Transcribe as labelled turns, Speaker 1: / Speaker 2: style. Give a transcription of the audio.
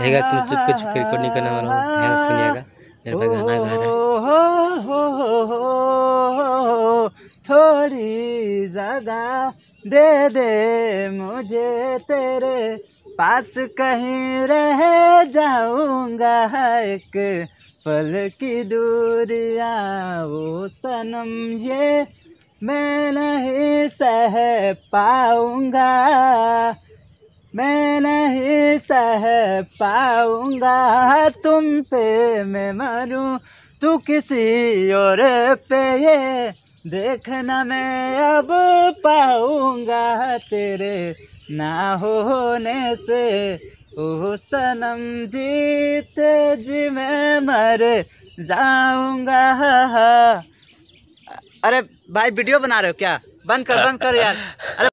Speaker 1: रहेगा तुम चुप के चुप रिकॉर्ड नहीं करने वाला हूँ ध्यान सुनिएगा मेरे पास गाना गा रहा है थोड़ी ज़्यादा दे दे मुझे तेरे पास कहीं रह जाऊंगा एक पल की दूरिया वो सनम ये मैं नहीं सह पाऊंगा मैं नहीं सह पाऊंगा तुम पे मैं मरूं तू किसी और पे ये देखना मैं अब पाऊंगा तेरे ना होने से ओ सनम जीते जी मैं मर जाऊंगा अरे भाई वीडियो बना रहे हो क्या बंद कर बंद कर यार अरे